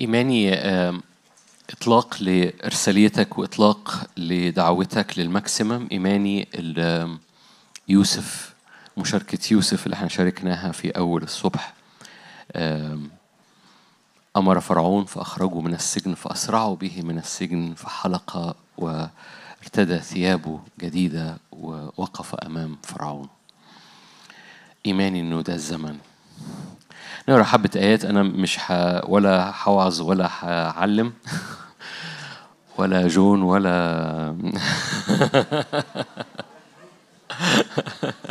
إيماني إطلاق لإرساليتك وإطلاق لدعوتك للماكسيمم إيماني يوسف مشاركة يوسف اللي احنا شاركناها في أول الصبح أمر فرعون فأخرجه من السجن فأسرعوا به من السجن فحلق وارتدى ثيابه جديدة ووقف أمام فرعون إيماني إنه ده الزمن نقرا حبه ايات انا مش ح... ولا حوعظ ولا هعلم ولا جون ولا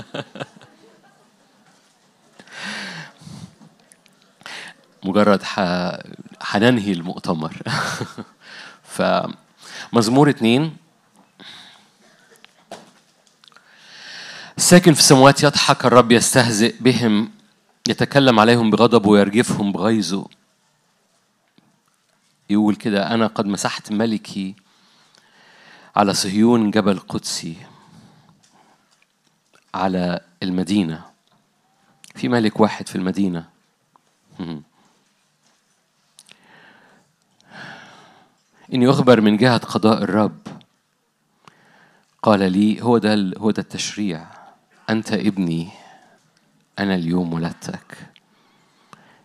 مجرد ح... حننهي المؤتمر فمزمور اتنين ساكن في السماوات يضحك الرب يستهزئ بهم يتكلم عليهم بغضب ويرجفهم بغيظه يقول كده أنا قد مسحت ملكي على صهيون جبل قدسي على المدينة في ملك واحد في المدينة إني أخبر من جهة قضاء الرب قال لي هو ده هو ده التشريع أنت ابني أنا اليوم ولدتك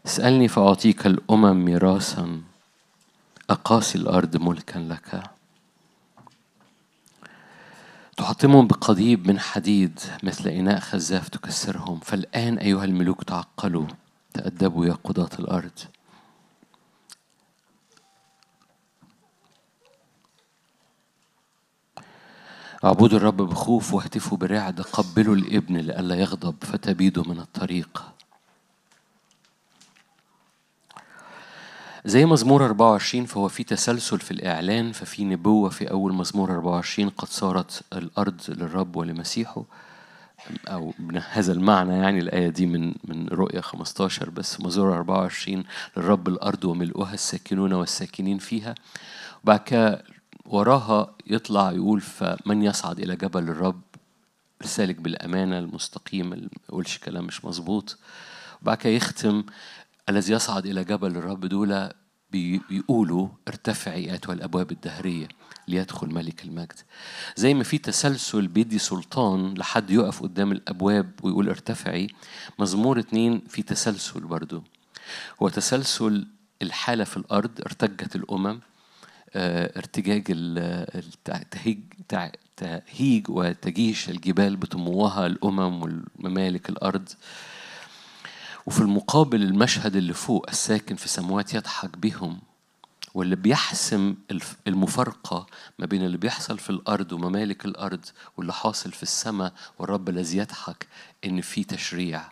اسألني فأعطيك الأمم ميراثا أقاسي الأرض ملكا لك تحطمهم بقضيب من حديد مثل إناء خزاف تكسرهم فالآن أيها الملوك تعقلوا تأدبوا يا قضاة الأرض اعبدوا الرب بخوف واهتفوا برعد قبلوا الابن لئلا يغضب فتبيدوا من الطريق زي مزمور 24 فهو في تسلسل في الإعلان ففي نبوة في أول مزمور 24 قد صارت الأرض للرب ولمسيحه أو هذا المعنى يعني الآية دي من من رؤية 15 بس مزمور 24 للرب الأرض وملؤها الساكنون والساكنين فيها وبعد كده وراها يطلع يقول فمن يصعد إلى جبل الرب رسالك بالأمانة المستقيم ما يقولش كلام مش مظبوط وبعد كده يختم الذي يصعد إلى جبل الرب دول بيقولوا ارتفعي ايتها الأبواب الدهرية ليدخل ملك المجد زي ما في تسلسل بيدي سلطان لحد يقف قدام الأبواب ويقول ارتفعي مزمور اتنين في تسلسل برضو هو تسلسل الحالة في الأرض ارتجت الأمم آه، ارتجاج التهيج تهيج وتجيش الجبال بطموها الأمم والممالك الأرض وفي المقابل المشهد اللي فوق الساكن في سموات يضحك بهم واللي بيحسم المفارقة ما بين اللي بيحصل في الأرض وممالك الأرض واللي حاصل في السماء والرب الذي يضحك إن في تشريع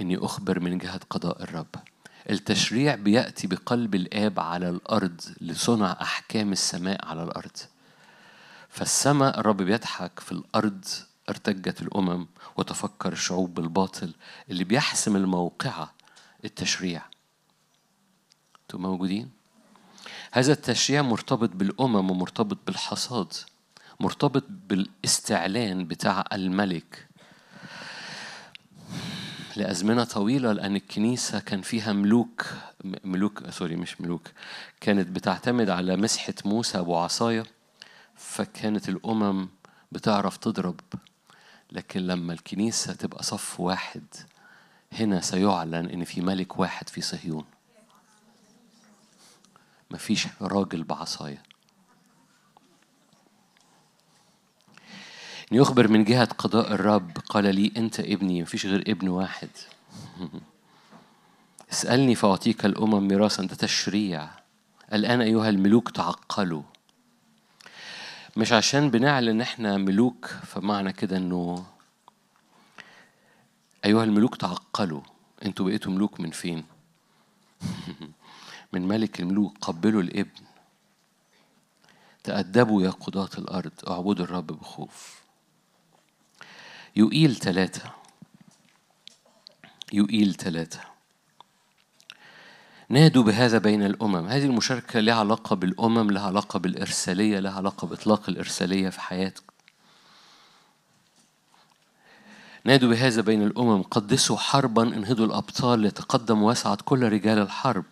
إني أخبر من جهة قضاء الرب التشريع بيأتي بقلب الآب على الأرض لصنع أحكام السماء على الأرض فالسماء الرب بيضحك في الأرض ارتجت الأمم وتفكر الشعوب بالباطل اللي بيحسم الموقعة التشريع انتوا موجودين؟ هذا التشريع مرتبط بالأمم ومرتبط بالحصاد مرتبط بالاستعلان بتاع الملك لأزمنة طويلة لأن الكنيسة كان فيها ملوك ملوك سوري مش ملوك كانت بتعتمد على مسحة موسى أبو فكانت الأمم بتعرف تضرب لكن لما الكنيسة تبقى صف واحد هنا سيعلن إن في ملك واحد في صهيون مفيش راجل بعصاية يخبر من جهة قضاء الرب قال لي أنت ابني مفيش غير ابن واحد اسألني فأعطيك الأمم ميراثا ده تشريع الآن أيها الملوك تعقلوا مش عشان بنعلن احنا ملوك فمعنى كده انه ايها الملوك تعقلوا انتوا بقيتوا ملوك من فين من ملك الملوك قبلوا الابن تأدبوا يا قضاة الأرض اعبدوا الرب بخوف يقيل ثلاثة يقيل ثلاثة نادوا بهذا بين الأمم هذه المشاركة لها علاقة بالأمم لها علاقة بالإرسالية لها علاقة بإطلاق الإرسالية في حياتك نادوا بهذا بين الأمم قدسوا حربا انهضوا الأبطال لتقدم وسعت كل رجال الحرب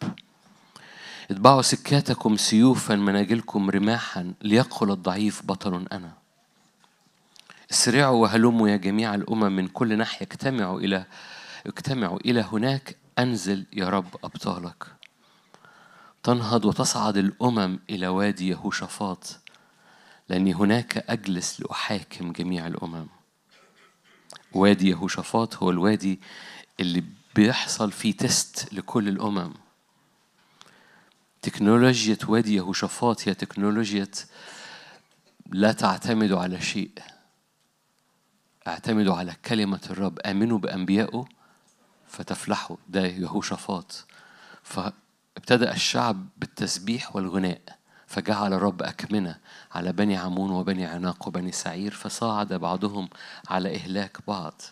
اتبعوا سكاتكم سيوفا مناجلكم رماحا ليقل الضعيف بطل أنا اسرعوا وهلموا يا جميع الأمم من كل ناحية اجتمعوا إلى اجتمعوا إلى هناك أنزل يا رب أبطالك تنهض وتصعد الأمم إلى وادي يهوشافاط لأني هناك أجلس لأحاكم جميع الأمم وادي يهوشافاط هو الوادي اللي بيحصل فيه تيست لكل الأمم تكنولوجيا وادي يهوشافاط هي تكنولوجيا لا تعتمد على شيء اعتمدوا على كلمة الرب آمنوا بأنبيائه فتفلحوا ده يهوشافاط فابتدأ الشعب بالتسبيح والغناء فجعل الرب أكمنة على بني عمون وبني عناق وبني سعير فصعد بعضهم على إهلاك بعض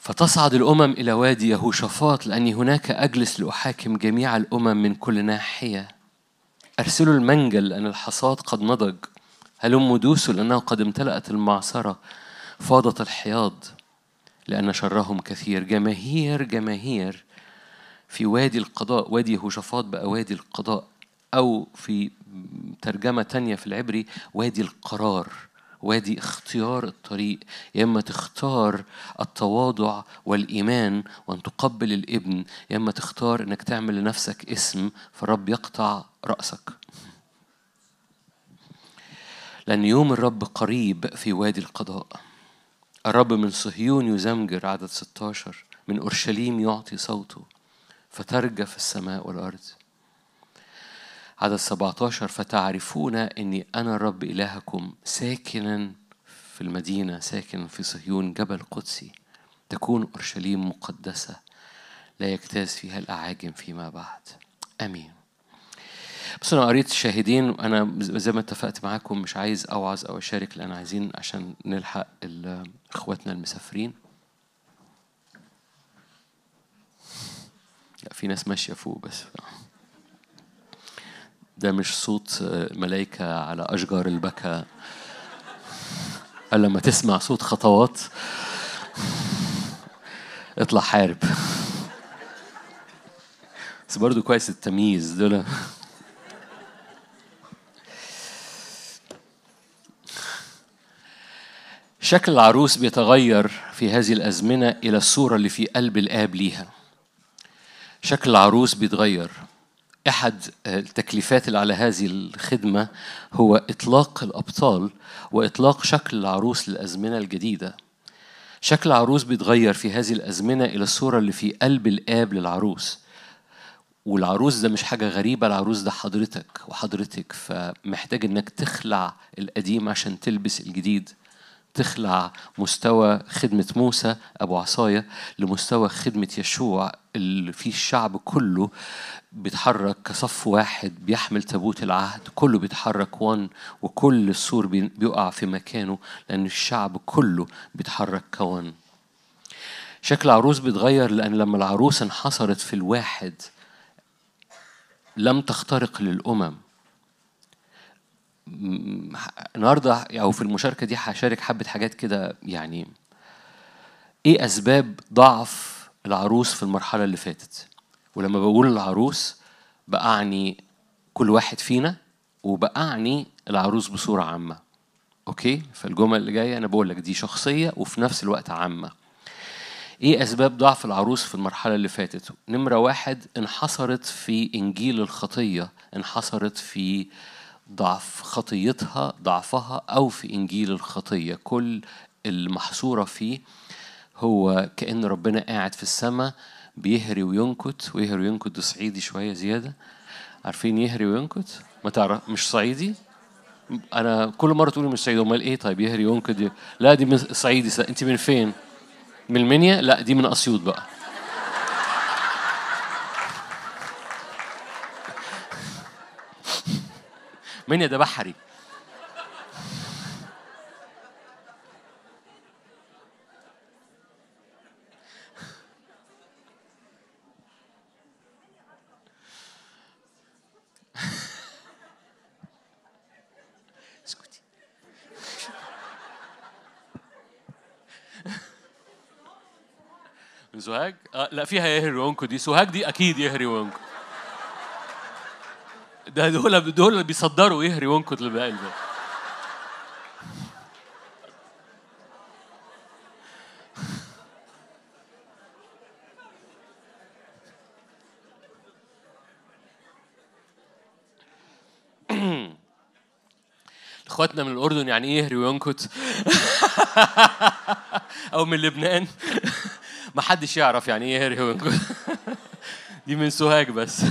فتصعد الأمم إلى وادي يهوشافاط لأني هناك أجلس لأحاكم جميع الأمم من كل ناحية أرسلوا المنجل لأن الحصاد قد نضج هلم دوسوا لأنه قد امتلأت المعصرة فاضت الحياض لأن شرهم كثير جماهير جماهير في وادي القضاء وادي يهوشافاط بقى وادي القضاء أو في ترجمة تانية في العبري وادي القرار وادي اختيار الطريق يا اما تختار التواضع والايمان وان تقبل الابن يا اما تختار انك تعمل لنفسك اسم فالرب يقطع راسك لأن يوم الرب قريب في وادي القضاء الرب من صهيون يزمجر عدد 16 من أورشليم يعطي صوته فترجى في السماء والأرض عدد 17 فتعرفون أني أنا الرب إلهكم ساكنا في المدينة ساكنا في صهيون جبل قدسي تكون أورشليم مقدسة لا يجتاز فيها الأعاجم فيما بعد آمين بس انا قريت الشاهدين انا زي ما اتفقت معاكم مش عايز اوعظ او اشارك لان عايزين عشان نلحق اخواتنا المسافرين لا في ناس ماشيه فوق بس ده مش صوت ملائكه على اشجار البكا لما تسمع صوت خطوات اطلع حارب بس برضو كويس التمييز دول شكل العروس بيتغير في هذه الأزمنة إلى الصورة اللي في قلب الآب ليها شكل العروس بيتغير أحد آه، التكليفات اللي على هذه الخدمة هو إطلاق الأبطال وإطلاق شكل العروس للأزمنة الجديدة شكل العروس بيتغير في هذه الأزمنة إلى الصورة اللي في قلب الآب للعروس والعروس ده مش حاجة غريبة العروس ده حضرتك وحضرتك فمحتاج إنك تخلع القديم عشان تلبس الجديد تخلع مستوى خدمة موسى أبو عصاية لمستوى خدمة يشوع اللي فيه الشعب كله بيتحرك كصف واحد بيحمل تابوت العهد كله بيتحرك وان وكل السور بيقع في مكانه لأن الشعب كله بيتحرك كوان شكل العروس بيتغير لأن لما العروس انحصرت في الواحد لم تخترق للأمم النهارده او في المشاركه دي هشارك حبه حاجات كده يعني ايه اسباب ضعف العروس في المرحله اللي فاتت ولما بقول العروس بأعني كل واحد فينا وبأعني العروس بصورة عامة أوكي فالجمل اللي جاية أنا بقول لك دي شخصية وفي نفس الوقت عامة إيه أسباب ضعف العروس في المرحلة اللي فاتت نمرة واحد انحصرت في إنجيل الخطية انحصرت في آه ضعف خطيتها ضعفها أو في إنجيل الخطية كل المحصورة فيه هو كأن ربنا قاعد في السماء بيهري وينكت ويهري وينكت ده صعيدي شوية زيادة عارفين يهري وينكت ما تعرف مش صعيدي أنا كل مرة تقولي مش صعيدي أمال إيه طيب يهري وينكت دي. لا دي من صعيدي أنت من فين؟ من المنيا؟ لا دي من أسيوط بقى مين يا ده بحري اسكتي سوهاج؟ آه لا فيها يهري وانكو دي سوهاج دي اكيد يهري وانكو ده دول دول بيصدروا يهري وانكت اللي ده اخواتنا من الاردن يعني ايه يهري وينكت او من لبنان ما حدش يعرف يعني ايه يهري وينكت دي من سوهاج بس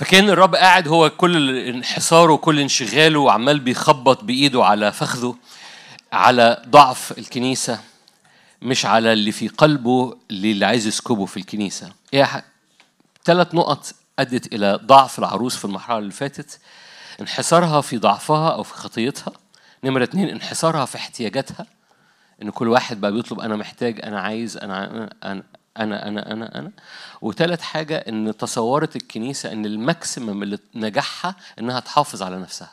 فكان الرب قاعد هو كل انحصاره وكل انشغاله وعمال بيخبط بايده على فخذه على ضعف الكنيسه مش على اللي في قلبه اللي عايز يسكبه في الكنيسه هي ثلاث نقط ادت الى ضعف العروس في المرحله اللي فاتت انحصارها في ضعفها او في خطيتها نمره اتنين انحصارها في احتياجاتها ان كل واحد بقى بيطلب انا محتاج انا عايز انا, أنا انا انا انا انا وثالث حاجه ان تصورت الكنيسه ان الماكسيمم اللي نجاحها انها تحافظ على نفسها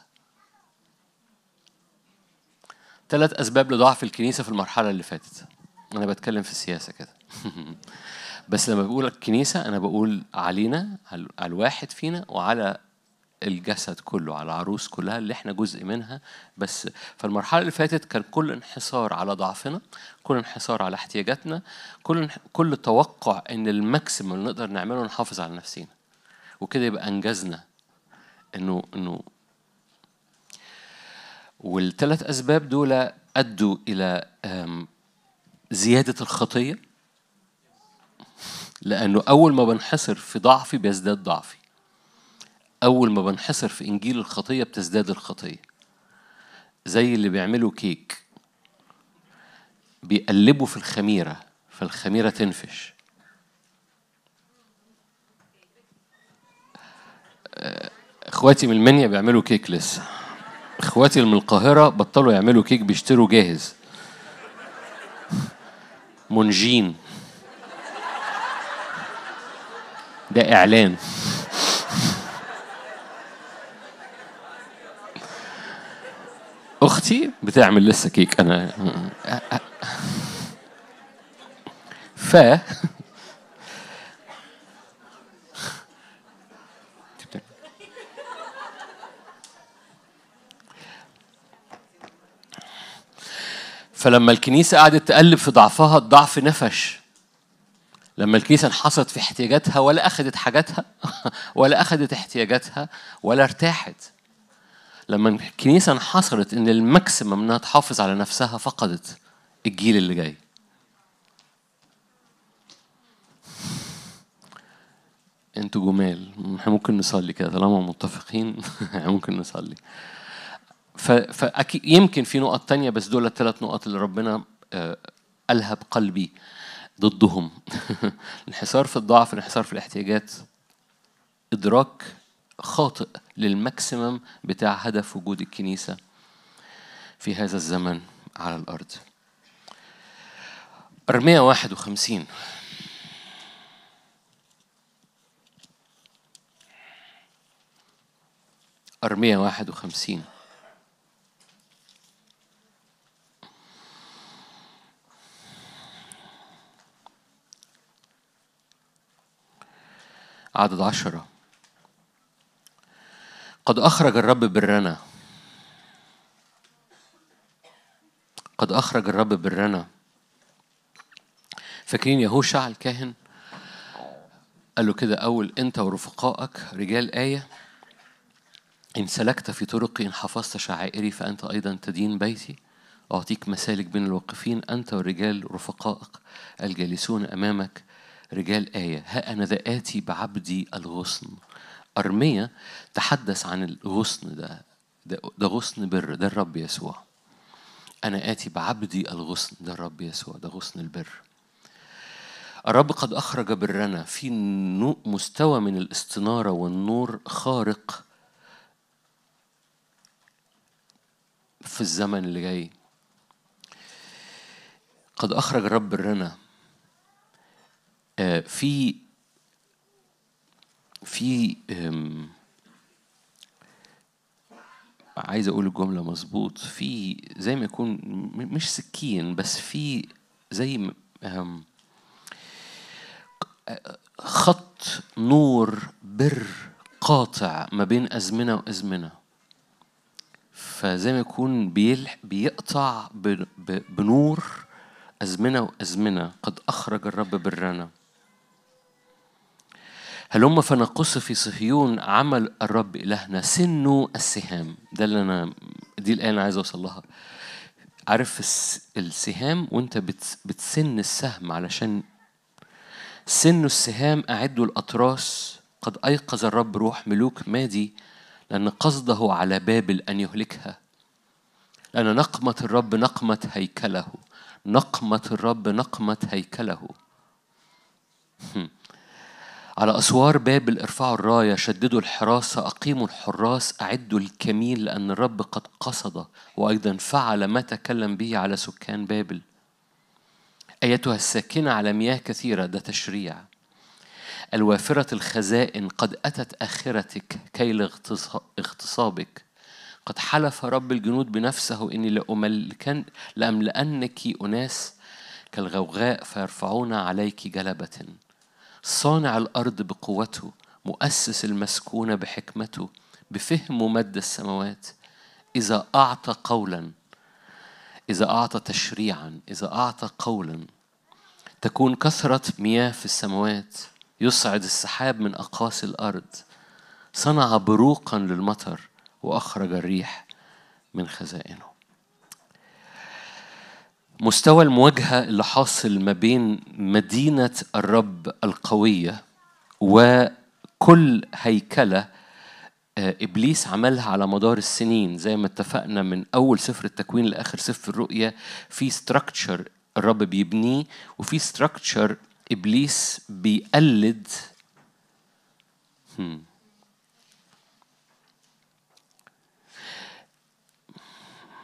ثلاث اسباب لضعف الكنيسه في المرحله اللي فاتت انا بتكلم في السياسه كده بس لما بقول الكنيسه انا بقول علينا على الواحد فينا وعلى الجسد كله على العروس كلها اللي احنا جزء منها بس فالمرحله اللي فاتت كان كل انحصار على ضعفنا كل انحصار على احتياجاتنا كل كل توقع ان الماكسيمم اللي نقدر نعمله نحافظ على نفسينا وكده يبقى انجزنا انه انه والثلاث اسباب دول ادوا الى زياده الخطيه لانه اول ما بنحصر في ضعفي بيزداد ضعفي أول ما بنحصر في إنجيل الخطية بتزداد الخطية زي اللي بيعملوا كيك بيقلبوا في الخميرة فالخميرة تنفش آه، اخواتي من المنيا بيعملوا كيك لسه اخواتي اللي من القاهرة بطلوا يعملوا كيك بيشتروا جاهز منجين ده اعلان دلوقتي بتعمل لسه كيك انا ف فلما الكنيسة قعدت تقلب في ضعفها الضعف نفش لما الكنيسة انحصرت في احتياجاتها ولا أخذت حاجاتها ولا أخذت احتياجاتها ولا ارتاحت لما الكنيسه انحصرت ان الماكسيمم انها تحافظ على نفسها فقدت الجيل اللي جاي انتوا جمال احنا ممكن نصلي كده طالما متفقين ممكن نصلي فأكيد يمكن في نقط تانية بس دول الثلاث نقط اللي ربنا آه، ألهب قلبي ضدهم انحصار في الضعف انحصار في الاحتياجات إدراك خاطئ للماكسيمم بتاع هدف وجود الكنيسة في هذا الزمن على الأرض أرمية واحد وخمسين أرمية واحد وخمسين عدد عشره قد أخرج الرب برنا قد أخرج الرب برنا فاكرين يهوشع الكاهن قال له كده أول أنت ورفقائك رجال آية إن سلكت في طرقي إن حفظت شعائري فأنت أيضا تدين بيتي أعطيك مسالك بين الواقفين أنت ورجال رفقائك الجالسون أمامك رجال آية ها أنا ذا آتي بعبدي الغصن أرمية تحدث عن الغصن ده ده غصن بر ده الرب يسوع أنا آتي بعبدي الغصن ده الرب يسوع ده غصن البر الرب قد أخرج برنا في مستوى من الاستنارة والنور خارق في الزمن اللي جاي قد أخرج الرب برنا آه، في في عايز اقول الجمله مظبوط في زي ما يكون مش سكين بس في زي خط نور بر قاطع ما بين ازمنه وازمنه فزي ما يكون بيلح بيقطع بنور ازمنه وازمنه قد اخرج الرب برنا هم فنقص في صهيون عمل الرب إلهنا سنوا السهام ده اللي أنا دي الآية أنا عايز أوصل لها عارف السهام وأنت بتسن السهم علشان سن السهام أعدوا الأطراس قد أيقظ الرب روح ملوك مادي لأن قصده على بابل أن يهلكها لأن نقمة الرب نقمة هيكله نقمة الرب نقمة هيكله على أسوار بابل ارفعوا الراية شددوا الحراسة أقيموا الحراس أعدوا الكمين لأن الرب قد قصد وأيضا فعل ما تكلم به على سكان بابل أيتها الساكنة على مياه كثيرة ده تشريع الوافرة الخزائن قد أتت آخرتك كي لاغتصابك قد حلف رب الجنود بنفسه إني لأملكن لأملأنك أناس كالغوغاء فيرفعون عليك جلبة صانع الأرض بقوته مؤسس المسكونة بحكمته بفهمه مد السماوات إذا أعطى قولا إذا أعطى تشريعا إذا أعطى قولا تكون كثرة مياه في السماوات يصعد السحاب من أقاصي الأرض صنع بروقا للمطر وأخرج الريح من خزائنه مستوى المواجهة اللي حاصل ما بين مدينة الرب القوية وكل هيكلة آه، إبليس عملها على مدار السنين زي ما اتفقنا من أول سفر التكوين لآخر سفر الرؤية في ستراكتشر الرب بيبنيه وفي ستراكتشر إبليس بيقلد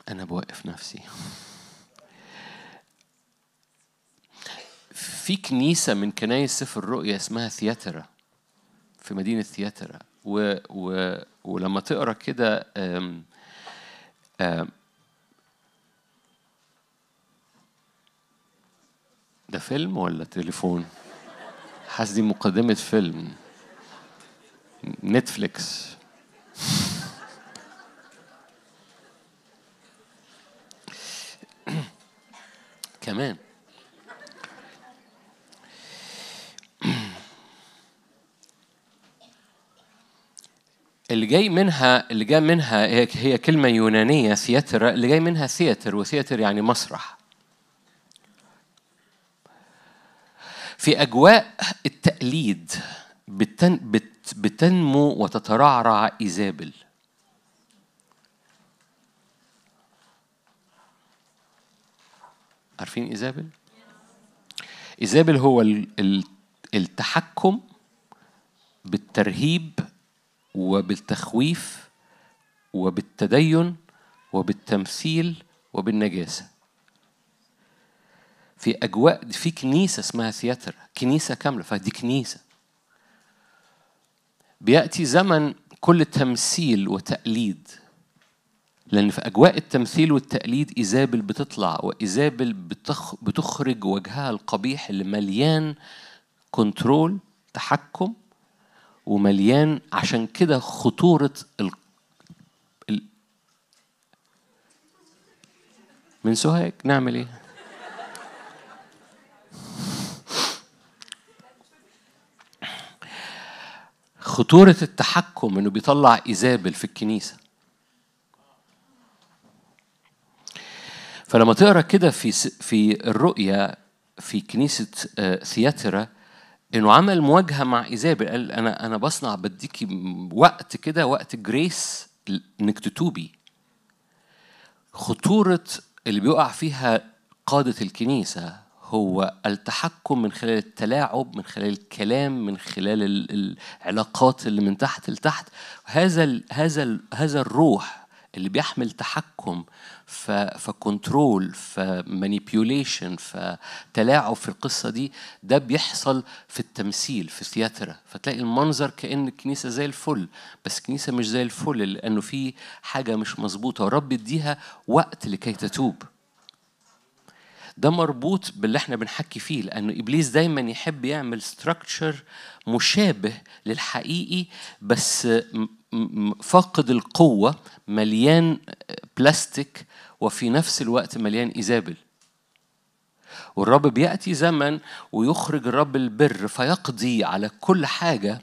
أنا بوقف نفسي في كنيسة من كنايس سفر الرؤيا اسمها ثياترا في مدينة ثياترا و... و... ولما تقرا كده آم... آم... ده فيلم ولا تليفون؟ حاسس دي مقدمة فيلم نتفليكس كمان اللي جاي منها اللي جاي منها هي كلمه يونانيه ثياتر اللي جاي منها ثياتر وثياتر يعني مسرح في اجواء التقليد بتن بت بتنمو وتترعرع ايزابل عارفين ايزابل ايزابل هو التحكم بالترهيب وبالتخويف وبالتدين وبالتمثيل وبالنجاسة في أجواء في كنيسة اسمها ثياتر كنيسة كاملة فدي كنيسة بيأتي زمن كل تمثيل وتقليد لأن في أجواء التمثيل والتقليد إيزابل بتطلع وإيزابل بتخرج وجهها القبيح اللي مليان كنترول تحكم ومليان عشان كده خطورة ال... ال... من سوهاج نعمل ايه؟ خطورة التحكم انه بيطلع ايزابل في الكنيسة فلما تقرا كده في في الرؤيا في كنيسة آه، ثياترا انه عمل مواجهه مع ايزابل قال انا انا بصنع بديكي وقت كده وقت جريس انك تتوبي خطوره اللي بيقع فيها قاده الكنيسه هو التحكم من خلال التلاعب من خلال الكلام من خلال العلاقات اللي من تحت لتحت هذا ال هذا ال هذا الروح اللي بيحمل تحكم فكنترول فمانيبيوليشن فتلاعب في القصه دي ده بيحصل في التمثيل في الثياترا فتلاقي المنظر كان الكنيسه زي الفل بس الكنيسه مش زي الفل لانه في حاجه مش مظبوطه ورب يديها وقت لكي تتوب ده مربوط باللي احنا بنحكي فيه لانه ابليس دايما يحب يعمل ستراكشر مشابه للحقيقي بس فاقد القوة مليان بلاستيك وفي نفس الوقت مليان إيزابل والرب بيأتي زمن ويخرج الرب البر فيقضي على كل حاجة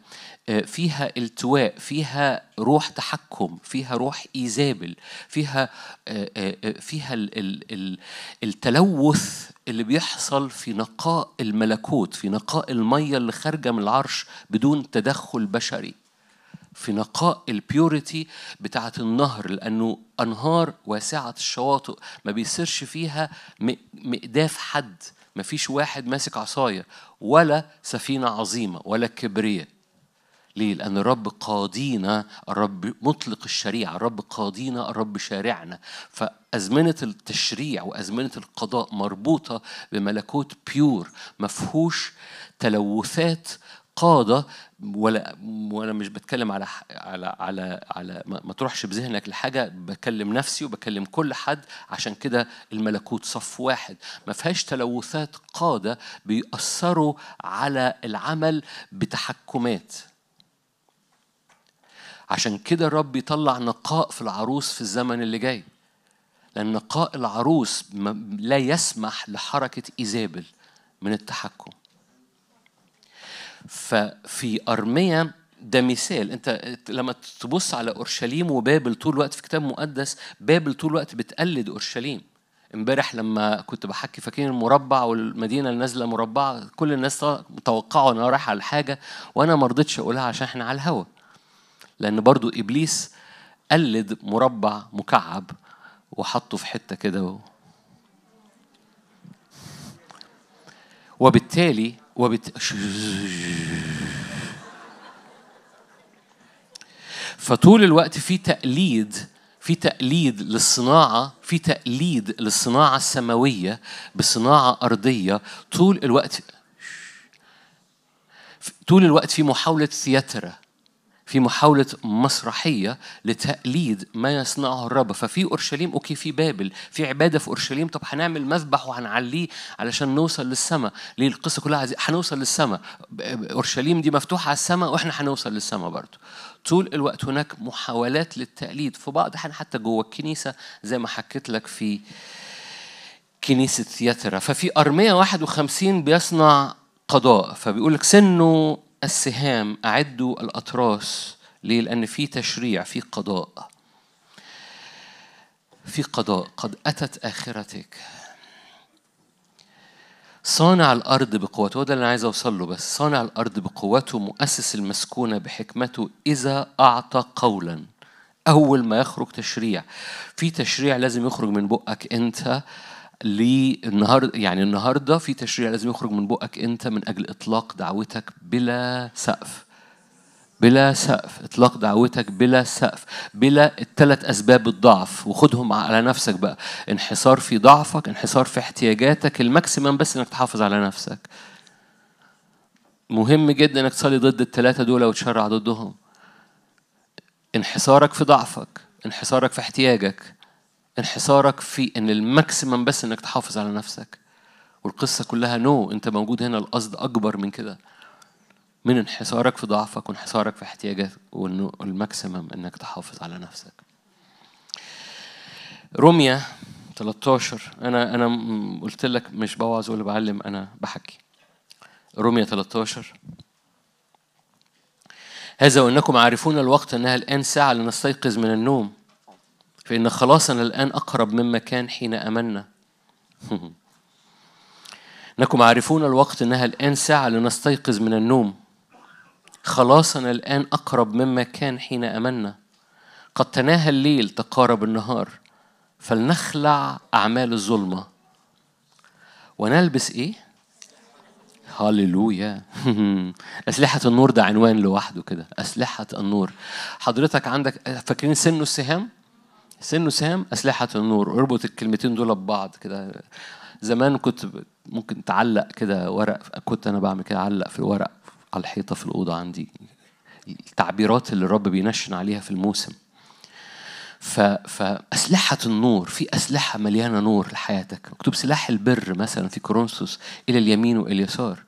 آه، فيها التواء فيها روح تحكم فيها روح ايزابل فيها آه، آه، فيها التلوث اللي بيحصل في نقاء الملكوت في نقاء الميه اللي خارجه من العرش بدون تدخل بشري في نقاء البيوريتي بتاعة النهر لأنه أنهار واسعة الشواطئ ما بيصيرش فيها مقداف حد ما فيش واحد ماسك عصاية ولا سفينة عظيمة ولا كبرية ليه؟ لأن الرب قاضينا الرب مطلق الشريعة الرب قاضينا الرب شارعنا فأزمنة التشريع وأزمنة القضاء مربوطة بملكوت بيور مفهوش تلوثات قادة ولا وانا مش بتكلم على على على على ما تروحش بذهنك لحاجه بكلم نفسي وبكلم كل حد عشان كده الملكوت صف واحد ما فيهاش تلوثات قاده بيأثروا على العمل بتحكمات عشان كده الرب يطلع نقاء في العروس في الزمن اللي جاي لأن نقاء العروس لا يسمح لحركة إيزابل من التحكم ففي أرميا ده مثال انت لما تبص على اورشليم وبابل طول الوقت في كتاب مقدس بابل طول الوقت بتقلد اورشليم امبارح لما كنت بحكي فاكرين المربع والمدينه اللي نازله مربعه كل الناس توقعوا ان انا رايح على حاجه وانا ما رضيتش اقولها عشان احنا على الهوا لان برضو ابليس قلد مربع مكعب وحطه في حته كده وبالتالي وبت... فطول الوقت في تقليد في تقليد للصناعة في تقليد للصناعة السماوية بصناعة أرضية طول الوقت طول الوقت في محاولة ثياترة في محاولة مسرحية لتقليد ما يصنعه الرب ففي أورشليم أوكي في بابل في عبادة في أورشليم طب هنعمل مذبح وهنعليه علشان نوصل للسماء ليه القصة كلها عايز... هنوصل للسماء أورشليم دي مفتوحة على السماء وإحنا هنوصل للسماء برضه طول الوقت هناك محاولات للتقليد في بعض الأحيان حتى جوه الكنيسة زي ما حكيت لك في كنيسة يترى ففي أرمية 51 بيصنع قضاء فبيقول لك سنه السهام أعدوا الأطراس ليه؟ لأن في تشريع في قضاء في قضاء قد أتت آخرتك صانع الأرض بقوته هو ده اللي أنا عايز أوصل له بس صانع الأرض بقوته مؤسس المسكونة بحكمته إذا أعطى قولا أول ما يخرج تشريع في تشريع لازم يخرج من بقك أنت للنهارده يعني النهارده في تشريع لازم يخرج من بقك انت من اجل اطلاق دعوتك بلا سقف بلا سقف اطلاق دعوتك بلا سقف بلا الثلاث اسباب الضعف وخدهم على نفسك بقى انحصار في ضعفك انحصار في احتياجاتك الماكسيمم بس انك تحافظ على نفسك مهم جدا انك تصلي ضد الثلاثه دول وتشرع ضدهم انحصارك في ضعفك انحصارك في احتياجك انحصارك في ان الماكسيمم بس انك تحافظ على نفسك والقصه كلها نو انت موجود هنا القصد اكبر من كده من انحصارك في ضعفك وانحصارك في احتياجك والماكسيمم انك تحافظ على نفسك رمية 13 انا انا قلت لك مش بوعظ ولا بعلم انا بحكي رمية 13 هذا وانكم عارفون الوقت انها الان ساعه لنستيقظ من النوم فإن خلاصنا الآن أقرب مما كان حين أمنا إنكم عارفون الوقت إنها الآن ساعة لنستيقظ من النوم خلاصنا الآن أقرب مما كان حين أمنا قد تناهى الليل تقارب النهار فلنخلع أعمال الظلمة ونلبس إيه؟ هللويا أسلحة النور ده عنوان لوحده كده أسلحة النور حضرتك عندك فاكرين سن السهام؟ سن سام أسلحة النور اربط الكلمتين دول ببعض كده زمان كنت ممكن تعلق كده ورق كنت أنا بعمل كده علق في الورق على الحيطة في الأوضة عندي التعبيرات اللي الرب بينشن عليها في الموسم ف... فأسلحة النور في أسلحة مليانة نور لحياتك مكتوب سلاح البر مثلا في كورنثوس إلى اليمين وإلى اليسار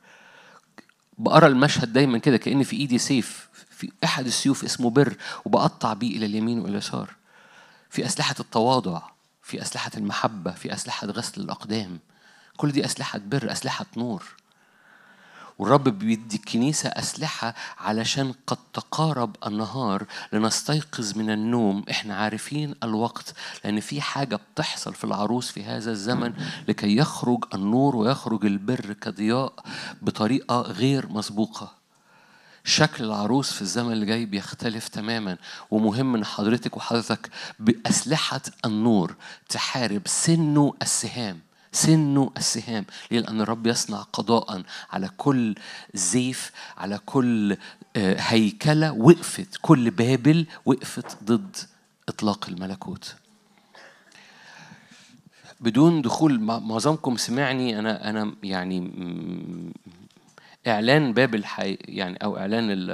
بقرا المشهد دايما كده كأن في إيدي سيف في أحد السيوف اسمه بر وبقطع بيه إلى اليمين وإلى اليسار في أسلحة التواضع في أسلحة المحبة في أسلحة غسل الأقدام كل دي أسلحة بر أسلحة نور والرب بيدي الكنيسة أسلحة علشان قد تقارب النهار لنستيقظ من النوم احنا عارفين الوقت لأن في حاجة بتحصل في العروس في هذا الزمن لكي يخرج النور ويخرج البر كضياء بطريقة غير مسبوقة شكل العروس في الزمن اللي جاي بيختلف تماما ومهم ان حضرتك وحضرتك باسلحه النور تحارب سنه السهام سنه السهام لأن الرب يصنع قضاء على كل زيف على كل آه، هيكلة وقفت كل بابل وقفت ضد إطلاق الملكوت بدون دخول معظمكم سمعني أنا أنا يعني إعلان باب الحقيقة يعني أو إعلان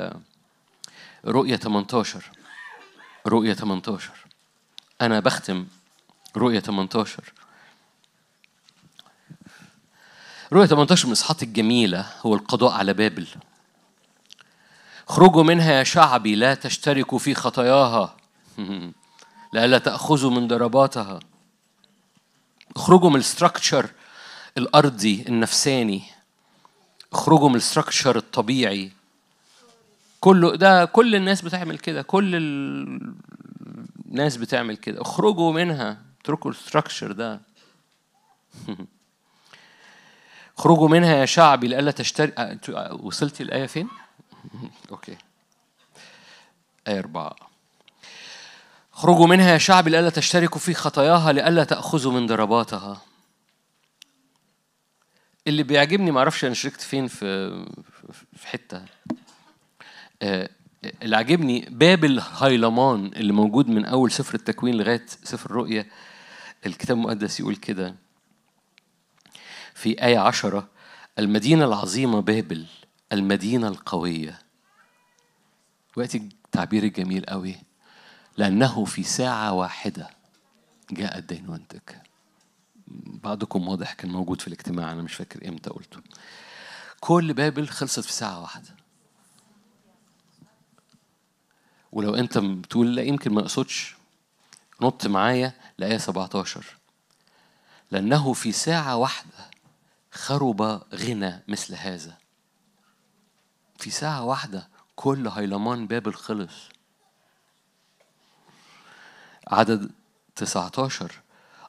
رؤية 18 رؤية 18 أنا بختم رؤية 18 رؤية 18 من الإصحاحات الجميلة هو القضاء على بابل اخرجوا منها يا شعبي لا تشتركوا في خطاياها لئلا تأخذوا من ضرباتها اخرجوا من الستركتشر الأرضي النفساني اخرجوا من الستراكشر الطبيعي كله ده كل الناس بتعمل كده كل الناس بتعمل كده اخرجوا منها اتركوا الستراكشر ده اخرجوا منها يا شعبي لئلا تشتري آه، آه، وصلتي الايه فين؟ اوكي ايه اربعه اخرجوا منها يا شعب لئلا تشتركوا في خطاياها لئلا تأخذوا من ضرباتها اللي بيعجبني معرفش انا شركت فين في في حته آه، اللي عاجبني باب الهيلمان اللي موجود من اول سفر التكوين لغايه سفر الرؤيا الكتاب المقدس يقول كده في آية عشرة المدينة العظيمة بابل المدينة القوية وقت التعبير الجميل قوي لأنه في ساعة واحدة جاء الدينونتك بعضكم واضح كان موجود في الاجتماع أنا مش فاكر إمتى قلته كل بابل خلصت في ساعة واحدة ولو أنت بتقول لا يمكن ما أقصدش نط معايا لآية 17 لأنه في ساعة واحدة خرب غنى مثل هذا في ساعة واحدة كل هيلمان بابل خلص عدد 19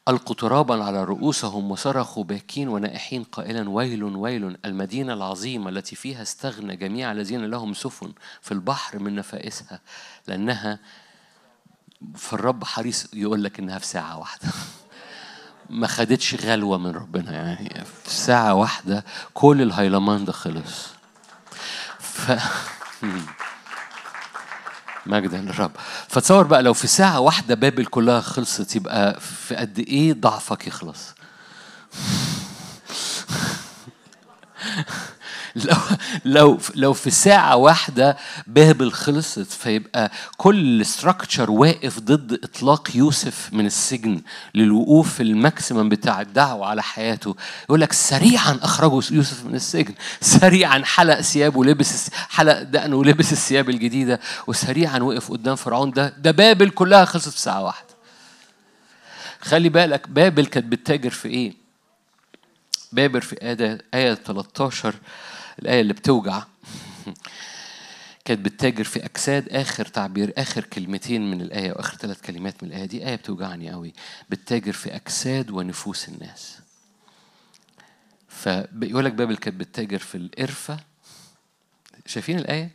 ألقوا ترابا على رؤوسهم وصرخوا باكين ونائحين قائلا ويل ويل المدينة العظيمة التي فيها استغنى جميع الذين لهم سفن في البحر من نفائسها لأنها في الرب حريص يقول لك إنها في ساعة واحدة ما خدتش غلوة من ربنا يعني في ساعة واحدة كل الهيلمان ده خلص ف... مجدا للرب فتصور بقى لو في ساعة واحدة بابل كلها خلصت يبقى في قد إيه ضعفك يخلص لو لو لو في ساعة واحدة بابل خلصت فيبقى كل ستراكتشر واقف ضد إطلاق يوسف من السجن للوقوف الماكسيمم بتاع الدعوة على حياته يقول لك سريعا أخرجوا يوسف من السجن سريعا حلق ثيابه ولبس حلق دقنه ولبس الثياب الجديدة وسريعا وقف قدام فرعون ده ده بابل كلها خلصت في ساعة واحدة خلي بالك بابل كانت بتتاجر في ايه؟ بابل في آية 13 آية الآية اللي بتوجع كانت بتتاجر في أجساد آخر تعبير آخر كلمتين من الآية وآخر ثلاث كلمات من الآية دي آية بتوجعني قوي بتتاجر في أجساد ونفوس الناس فبيقول لك بابل كانت بتتاجر في القرفة شايفين الآية؟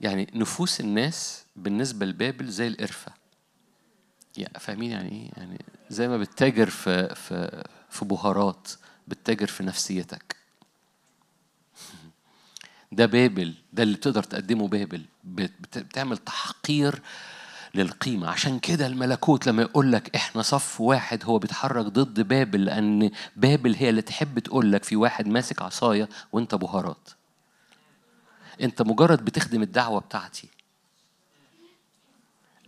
يعني نفوس الناس بالنسبة لبابل زي القرفة يعني فاهمين يعني إيه؟ يعني زي ما بتتاجر في في في بهارات بتتاجر في نفسيتك ده بابل ده اللي تقدر تقدمه بابل بتعمل تحقير للقيمة عشان كده الملكوت لما يقول لك احنا صف واحد هو بيتحرك ضد بابل لأن بابل هي اللي تحب تقول لك في واحد ماسك عصاية وانت بهارات انت مجرد بتخدم الدعوة بتاعتي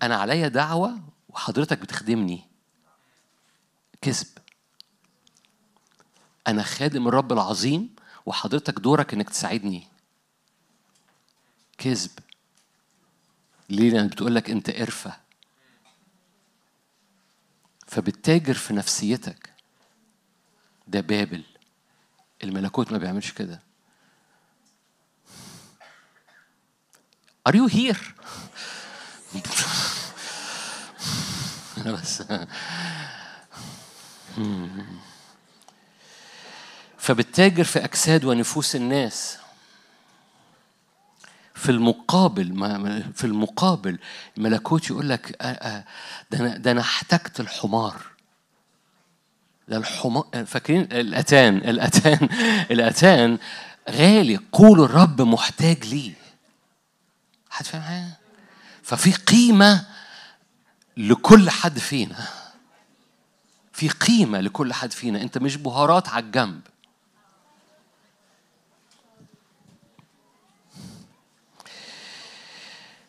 أنا عليا دعوة وحضرتك بتخدمني كذب أنا خادم الرب العظيم وحضرتك دورك إنك تساعدني كذب ليه لأن بتقول لك أنت قرفة فبتتاجر في نفسيتك ده بابل الملكوت ما بيعملش كده Are you here؟ أنا بس hmm. فبتتاجر في أجساد ونفوس الناس في المقابل ما في المقابل ملكوت يقول لك آه، آه، ده انا ده انا احتجت الحمار ده الحمار فاكرين الاتان الاتان الاتان غالي قول الرب محتاج ليه حد فاهم حاجه ففي قيمه لكل حد فينا في قيمه لكل حد فينا انت مش بهارات على الجنب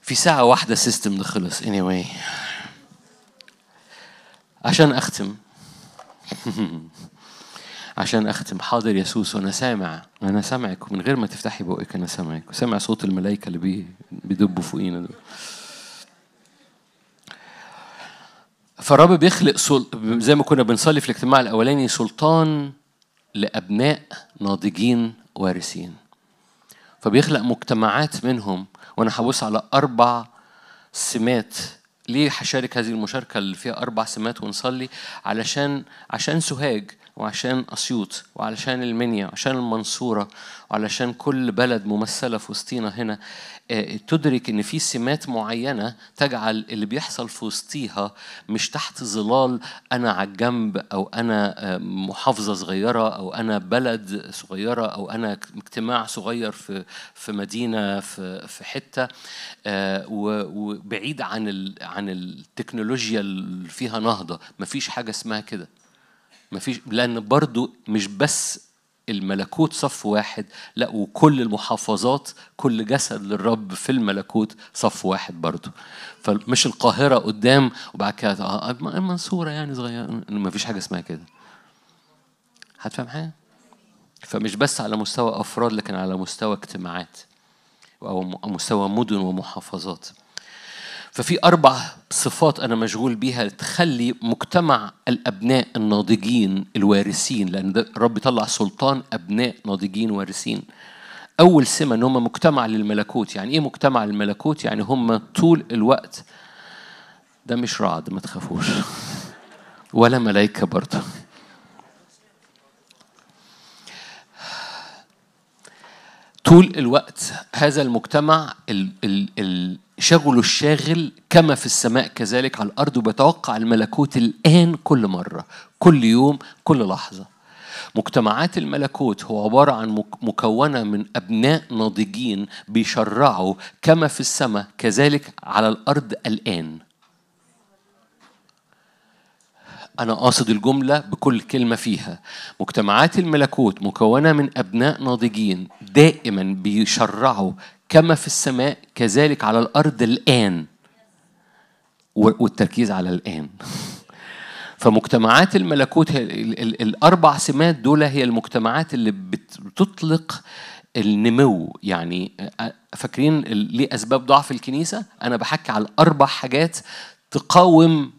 في ساعة واحدة السيستم ده خلص anyway عشان أختم عشان أختم حاضر يسوس وأنا سامع أنا سامعك من غير ما تفتحي بقك أنا سامعك وسامع صوت الملائكة اللي بيدبوا فوقينا دول فالرب بيخلق سل... زي ما كنا بنصلي في الاجتماع الأولاني سلطان لأبناء ناضجين وارثين فبيخلق مجتمعات منهم وانا هبص على اربع سمات ليه هشارك هذه المشاركه اللي فيها اربع سمات ونصلي علشان عشان سوهاج وعشان أسيوط وعلشان المنيا وعشان المنصورة وعلشان كل بلد ممثلة في وسطينا هنا آه، تدرك إن في سمات معينة تجعل اللي بيحصل في وسطيها مش تحت ظلال أنا على الجنب أو أنا آه، محافظة صغيرة أو أنا بلد صغيرة أو أنا اجتماع صغير في في مدينة في في حتة آه، وبعيد عن عن التكنولوجيا اللي فيها نهضة مفيش حاجة اسمها كده مفيش لأن برضو مش بس الملكوت صف واحد لا وكل المحافظات كل جسد للرب في الملكوت صف واحد برضو فمش القاهره قدام وبعد كده آه, آه، المنصوره يعني صغيره ما فيش حاجه اسمها كده هتفهم حاجه فمش بس على مستوى افراد لكن على مستوى اجتماعات او مستوى مدن ومحافظات ففي أربع صفات أنا مشغول بيها تخلي مجتمع الأبناء الناضجين الوارثين لأن رب طلع سلطان أبناء ناضجين وارثين أول سمة إن هم مجتمع للملكوت يعني إيه مجتمع للملكوت يعني هم طول الوقت ده مش رعد ما تخافوش ولا ملايكة برضه طول الوقت هذا المجتمع ال ال ال شغله الشاغل كما في السماء كذلك على الأرض وبتوقع الملكوت الآن كل مرة كل يوم كل لحظة مجتمعات الملكوت هو عبارة عن مكونة من أبناء ناضجين بيشرعوا كما في السماء كذلك على الأرض الآن أنا قاصد الجملة بكل كلمة فيها مجتمعات الملكوت مكونة من أبناء ناضجين دائما بيشرعوا كما في السماء كذلك على الأرض الآن والتركيز على الآن فمجتمعات الملكوت هي الأربع سمات دول هي المجتمعات اللي بتطلق النمو يعني فاكرين ليه أسباب ضعف الكنيسة أنا بحكي على أربع حاجات تقاوم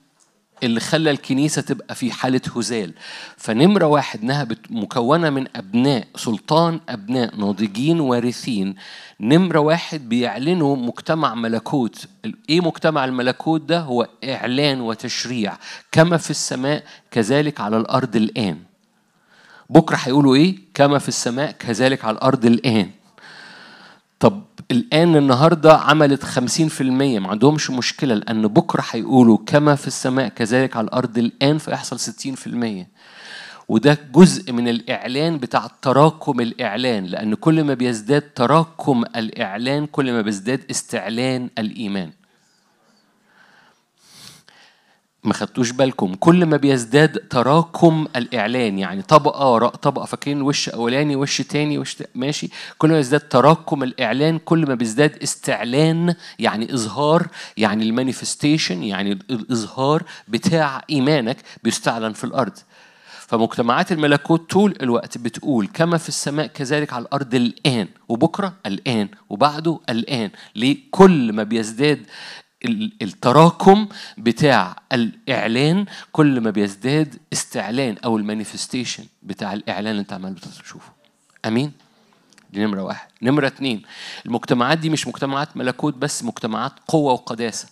اللي خلى الكنيسة تبقى في حالة هزال فنمرة واحد إنها مكونة من أبناء سلطان أبناء ناضجين وارثين نمرة واحد بيعلنوا مجتمع ملكوت إيه مجتمع الملكوت ده هو إعلان وتشريع كما في السماء كذلك على الأرض الآن بكرة هيقولوا إيه كما في السماء كذلك على الأرض الآن طب الآن النهاردة عملت 50% ما عندهمش مشكلة لأن بكرة هيقولوا كما في السماء كذلك على الأرض الآن فيحصل 60% وده جزء من الإعلان بتاع تراكم الإعلان لأن كل ما بيزداد تراكم الإعلان كل ما بيزداد استعلان الإيمان ما خدتوش بالكم كل ما بيزداد تراكم الاعلان يعني طبقه وراء طبقه فاكرين وش اولاني وش تاني وش ماشي كل ما يزداد تراكم الاعلان كل ما بيزداد استعلان يعني اظهار يعني المانيفستيشن يعني الاظهار بتاع ايمانك بيستعلن في الارض فمجتمعات الملكوت طول الوقت بتقول كما في السماء كذلك على الارض الان وبكره الان وبعده الان ليه كل ما بيزداد التراكم بتاع الاعلان كل ما بيزداد استعلان او المانيفستيشن بتاع الاعلان اللي انت عمال بتشوفه امين دي نمره واحد نمره اتنين المجتمعات دي مش مجتمعات ملكوت بس مجتمعات قوه وقداسه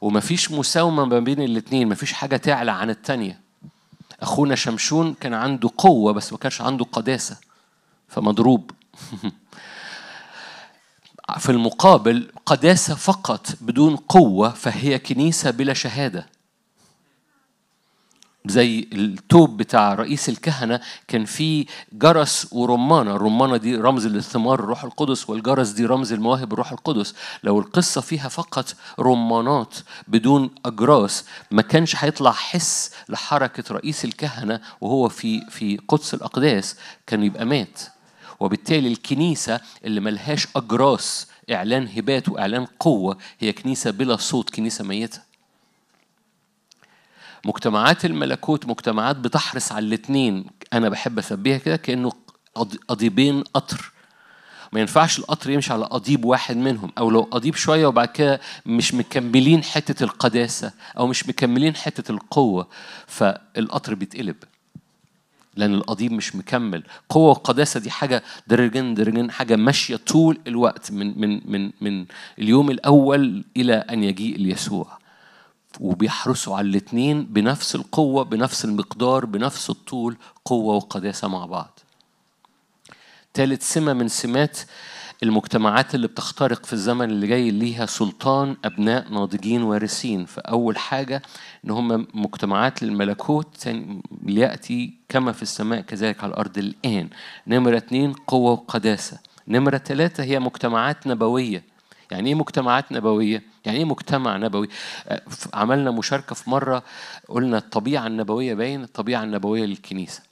ومفيش مساومه ما بين الاثنين مفيش حاجه تعلى عن الثانيه اخونا شمشون كان عنده قوه بس ما كانش عنده قداسه فمضروب في المقابل قداسة فقط بدون قوة فهي كنيسة بلا شهادة زي التوب بتاع رئيس الكهنة كان فيه جرس ورمانة الرمانة دي رمز للثمار الروح القدس والجرس دي رمز المواهب الروح القدس لو القصة فيها فقط رمانات بدون أجراس ما كانش هيطلع حس لحركة رئيس الكهنة وهو في في قدس الأقداس كان يبقى مات وبالتالي الكنيسة اللي ملهاش أجراس إعلان هبات وإعلان قوة هي كنيسة بلا صوت كنيسة ميتة مجتمعات الملكوت مجتمعات بتحرص على الاتنين أنا بحب أسبيها كده كأنه قضيبين قطر ما ينفعش القطر يمشي على قضيب واحد منهم او لو قضيب شويه وبعد كده مش مكملين حته القداسه او مش مكملين حته القوه فالقطر بيتقلب لأن القديم مش مكمل قوة وقداسة دي حاجة درجين درجين حاجة ماشية طول الوقت من من من من اليوم الأول إلى أن يجيء يسوع وبيحرصوا على الاتنين بنفس القوة بنفس المقدار بنفس الطول قوة وقداسة مع بعض ثالث سمة من سمات المجتمعات اللي بتخترق في الزمن اللي جاي ليها سلطان أبناء ناضجين وارثين فأول حاجة إن هم مجتمعات للملكوت ليأتي كما في السماء كذلك على الأرض الآن نمرة اتنين قوة وقداسة نمرة ثلاثة هي مجتمعات نبوية يعني ايه مجتمعات نبويه يعني ايه مجتمع نبوي آه، عملنا مشاركه في مره قلنا الطبيعه النبويه باين الطبيعه النبويه للكنيسه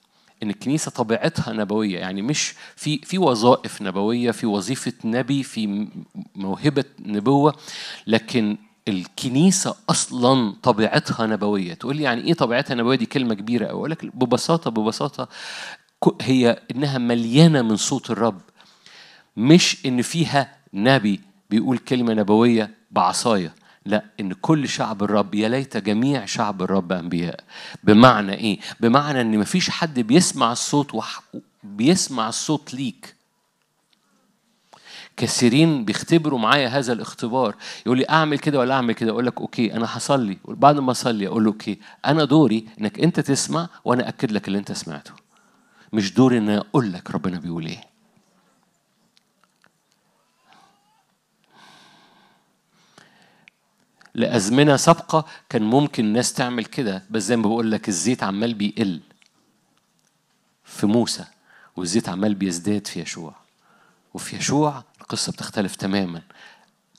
ان الكنيسه طبيعتها نبويه يعني مش في في وظائف نبويه في وظيفه نبي في موهبه نبوه لكن الكنيسة أصلا طبيعتها نبوية تقول لي يعني إيه طبيعتها نبوية دي كلمة كبيرة أقول لك ببساطة ببساطة هي إنها مليانة من صوت الرب مش إن فيها نبي بيقول كلمة نبوية بعصاية لا ان كل شعب الرب يا ليت جميع شعب الرب انبياء بمعنى ايه بمعنى ان مفيش حد بيسمع الصوت وح... بيسمع الصوت ليك كثيرين بيختبروا معايا هذا الاختبار يقول لي اعمل كده ولا اعمل كده اقول لك اوكي انا هصلي وبعد ما اصلي اقول له اوكي انا دوري انك انت تسمع وانا اكد لك اللي انت سمعته مش دوري ان اقول لك ربنا بيقول ايه لأزمنة سابقة كان ممكن الناس تعمل كده بس زي ما بقول لك الزيت عمال بيقل في موسى والزيت عمال بيزداد في يشوع وفي يشوع القصة بتختلف تماما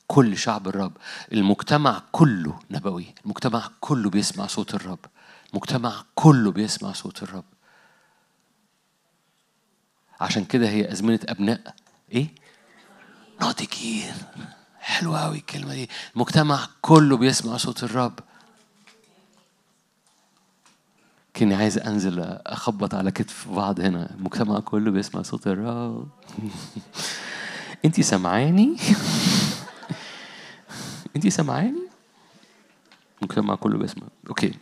كل شعب الرب المجتمع كله نبوي المجتمع كله بيسمع صوت الرب المجتمع كله بيسمع صوت الرب عشان كده هي أزمنة أبناء إيه؟ ناضجين حلوة قوي الكلمة دي المجتمع كله بيسمع صوت الرب كني عايز انزل اخبط على كتف بعض هنا المجتمع كله بيسمع صوت الرب انت سامعاني انت سامعاني المجتمع كله بيسمع اوكي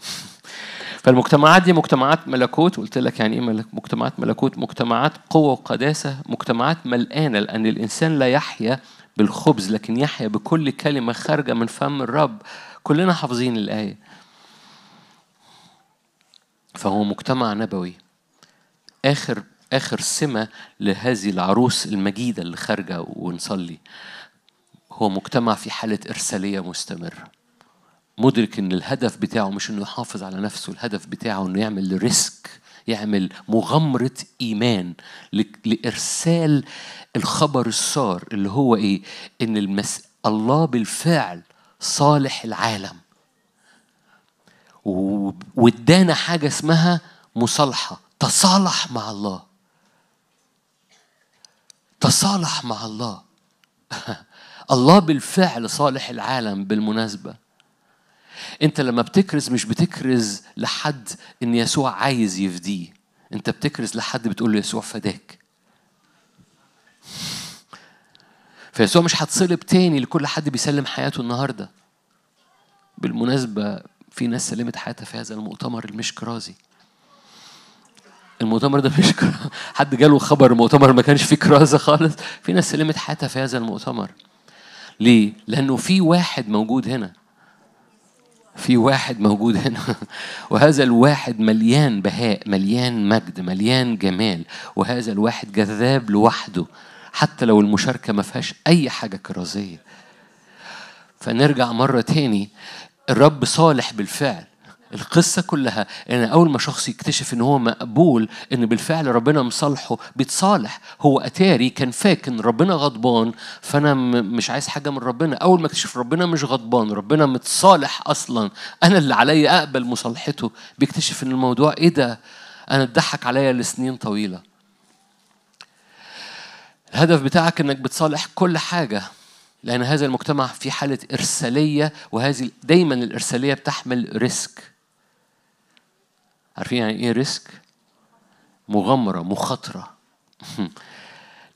فالمجتمعات دي مجتمعات ملكوت قلت لك يعني ايه مجتمعات ملكوت مجتمعات قوه وقداسه مجتمعات ملقانه لان الانسان لا يحيا بالخبز لكن يحيا بكل كلمة خارجة من فم الرب كلنا حافظين الآية فهو مجتمع نبوي آخر آخر سمة لهذه العروس المجيدة اللي خارجة ونصلي هو مجتمع في حالة إرسالية مستمرة مدرك إن الهدف بتاعه مش إنه يحافظ على نفسه الهدف بتاعه إنه يعمل ريسك يعمل مغامرة إيمان لإرسال الخبر السار اللي هو إيه؟ إن المس... الله بالفعل صالح العالم وادانا حاجة اسمها مصالحة تصالح مع الله تصالح مع الله الله بالفعل صالح العالم بالمناسبة انت لما بتكرز مش بتكرز لحد ان يسوع عايز يفديه انت بتكرز لحد بتقول له يسوع فداك فيسوع مش هتصلب تاني لكل حد بيسلم حياته النهارده بالمناسبة في ناس سلمت حياتها في هذا المؤتمر المشكرازي المؤتمر ده مش حد جاله خبر المؤتمر ما كانش فيه كرازة خالص في ناس سلمت حياتها في هذا المؤتمر ليه؟ لأنه في واحد موجود هنا في واحد موجود هنا وهذا الواحد مليان بهاء مليان مجد مليان جمال وهذا الواحد جذاب لوحده حتى لو المشاركة ما فيهاش أي حاجة كرازية فنرجع مرة تاني الرب صالح بالفعل القصة كلها إن أول ما شخص يكتشف إن هو مقبول إن بالفعل ربنا مصالحه بيتصالح هو أتاري كان فاكر إن ربنا غضبان فأنا مش عايز حاجة من ربنا أول ما اكتشف ربنا مش غضبان ربنا متصالح أصلا أنا اللي عليا أقبل مصالحته بيكتشف إن الموضوع إيه ده أنا اتضحك عليا لسنين طويلة الهدف بتاعك إنك بتصالح كل حاجة لأن هذا المجتمع في حالة إرسالية وهذه دايما الإرسالية بتحمل ريسك عارفين يعني ايه ريسك مغامره مخاطره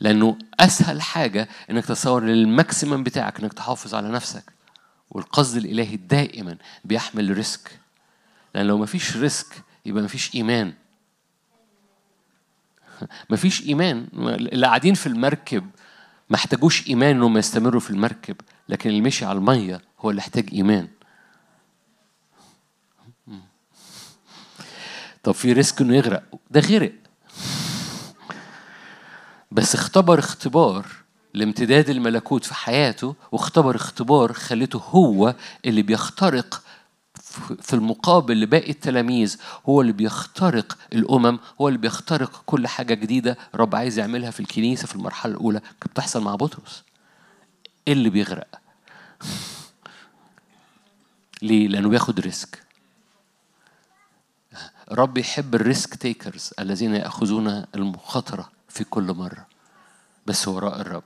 لانه اسهل حاجه انك تتصور للماكسيمم بتاعك انك تحافظ على نفسك والقصد الالهي دائما بيحمل ريسك لان لو مفيش ريسك يبقى مفيش ايمان مفيش ايمان اللي قاعدين في المركب ما احتاجوش ايمان انهم يستمروا في المركب لكن اللي مشي على الميه هو اللي احتاج ايمان طب في ريسك انه يغرق ده غرق بس اختبر اختبار لامتداد الملكوت في حياته واختبر اختبار خليته هو اللي بيخترق في المقابل لباقي التلاميذ هو اللي بيخترق الامم هو اللي بيخترق كل حاجه جديده رب عايز يعملها في الكنيسه في المرحله الاولى كانت بتحصل مع بطرس إيه اللي بيغرق ليه لانه بياخد ريسك الرب يحب الريسك تيكرز الذين يأخذون المخاطرة في كل مرة بس وراء الرب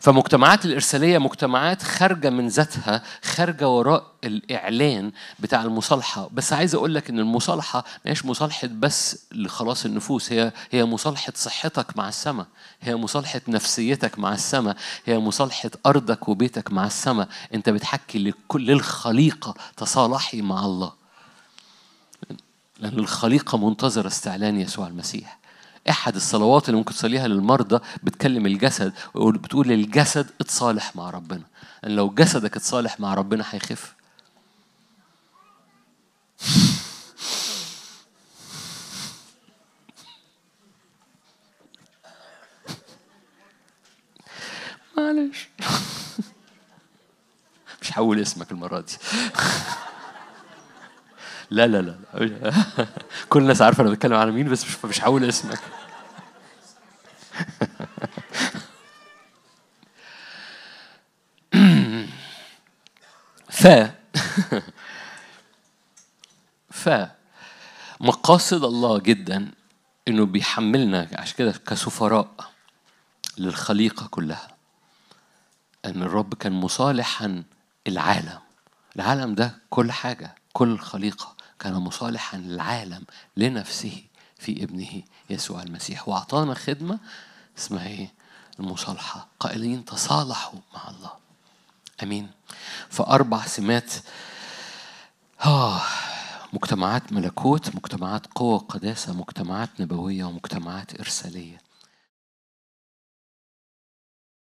فمجتمعات الإرسالية مجتمعات خارجة من ذاتها خارجة وراء الإعلان بتاع المصالحة بس عايز أقول لك إن المصالحة هيش مصالحة بس لخلاص النفوس هي هي مصالحة صحتك مع السماء هي مصالحة نفسيتك مع السماء هي مصالحة أرضك وبيتك مع السماء أنت بتحكي لكل الخليقة تصالحي مع الله لأن الخليقة منتظرة استعلان يسوع المسيح احد الصلوات اللي ممكن تصليها للمرضى بتكلم الجسد وبتقول للجسد اتصالح مع ربنا ان لو جسدك اتصالح مع ربنا هيخف معلش مش هقول اسمك المره دي لا لا لا كل الناس عارفه انا بتكلم على مين بس مش مش هقول اسمك ف ف مقاصد الله جدا انه بيحملنا عشان كده كسفراء للخليقه كلها ان الرب كان مصالحا العالم العالم ده كل حاجه كل خليقه كان مصالحا العالم لنفسه في ابنه يسوع المسيح واعطانا خدمه اسمها ايه المصالحه قائلين تصالحوا مع الله امين فاربع سمات آه مجتمعات ملكوت مجتمعات قوة قداسة مجتمعات نبوية ومجتمعات إرسالية